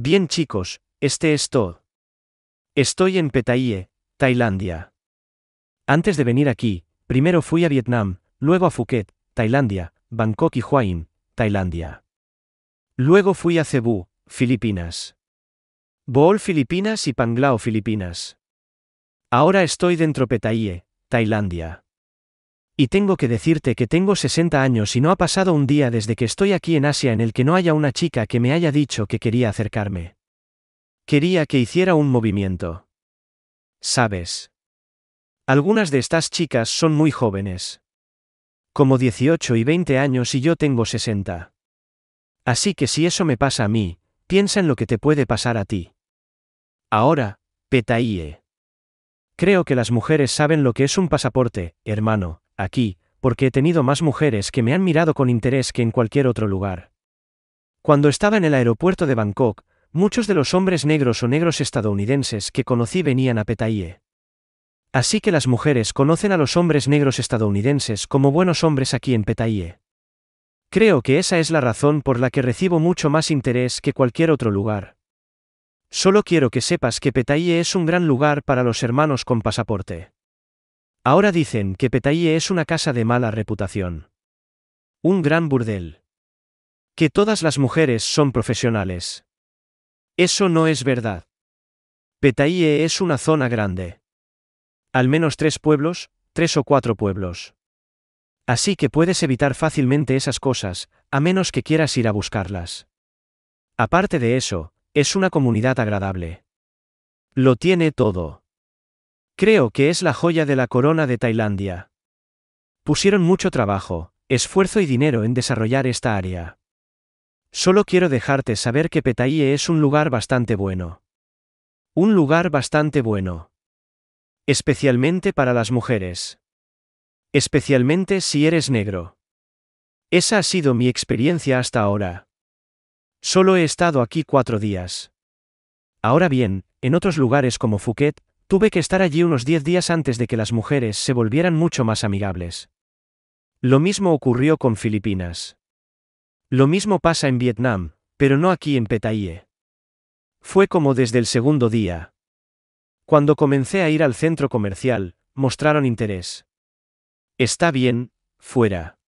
Bien chicos, este es todo. Estoy en Petaie, Tailandia. Antes de venir aquí, primero fui a Vietnam, luego a Phuket, Tailandia, Bangkok y Hua Tailandia. Luego fui a Cebú, Filipinas. Bohol Filipinas y Panglao Filipinas. Ahora estoy dentro Petaie, Tailandia. Y tengo que decirte que tengo 60 años y no ha pasado un día desde que estoy aquí en Asia en el que no haya una chica que me haya dicho que quería acercarme. Quería que hiciera un movimiento. Sabes. Algunas de estas chicas son muy jóvenes. Como 18 y 20 años y yo tengo 60. Así que si eso me pasa a mí, piensa en lo que te puede pasar a ti. Ahora, Petaíe. Creo que las mujeres saben lo que es un pasaporte, hermano, aquí, porque he tenido más mujeres que me han mirado con interés que en cualquier otro lugar. Cuando estaba en el aeropuerto de Bangkok, muchos de los hombres negros o negros estadounidenses que conocí venían a Petaie. Así que las mujeres conocen a los hombres negros estadounidenses como buenos hombres aquí en Petaye. Creo que esa es la razón por la que recibo mucho más interés que cualquier otro lugar. Solo quiero que sepas que Petaie es un gran lugar para los hermanos con pasaporte. Ahora dicen que Petahíe es una casa de mala reputación. Un gran burdel. Que todas las mujeres son profesionales. Eso no es verdad. Petahíe es una zona grande. Al menos tres pueblos, tres o cuatro pueblos. Así que puedes evitar fácilmente esas cosas, a menos que quieras ir a buscarlas. Aparte de eso, es una comunidad agradable. Lo tiene todo. Creo que es la joya de la corona de Tailandia. Pusieron mucho trabajo, esfuerzo y dinero en desarrollar esta área. Solo quiero dejarte saber que Petaie es un lugar bastante bueno. Un lugar bastante bueno. Especialmente para las mujeres. Especialmente si eres negro. Esa ha sido mi experiencia hasta ahora. Solo he estado aquí cuatro días. Ahora bien, en otros lugares como Phuket, Tuve que estar allí unos diez días antes de que las mujeres se volvieran mucho más amigables. Lo mismo ocurrió con Filipinas. Lo mismo pasa en Vietnam, pero no aquí en Petaie. Fue como desde el segundo día. Cuando comencé a ir al centro comercial, mostraron interés. Está bien, fuera.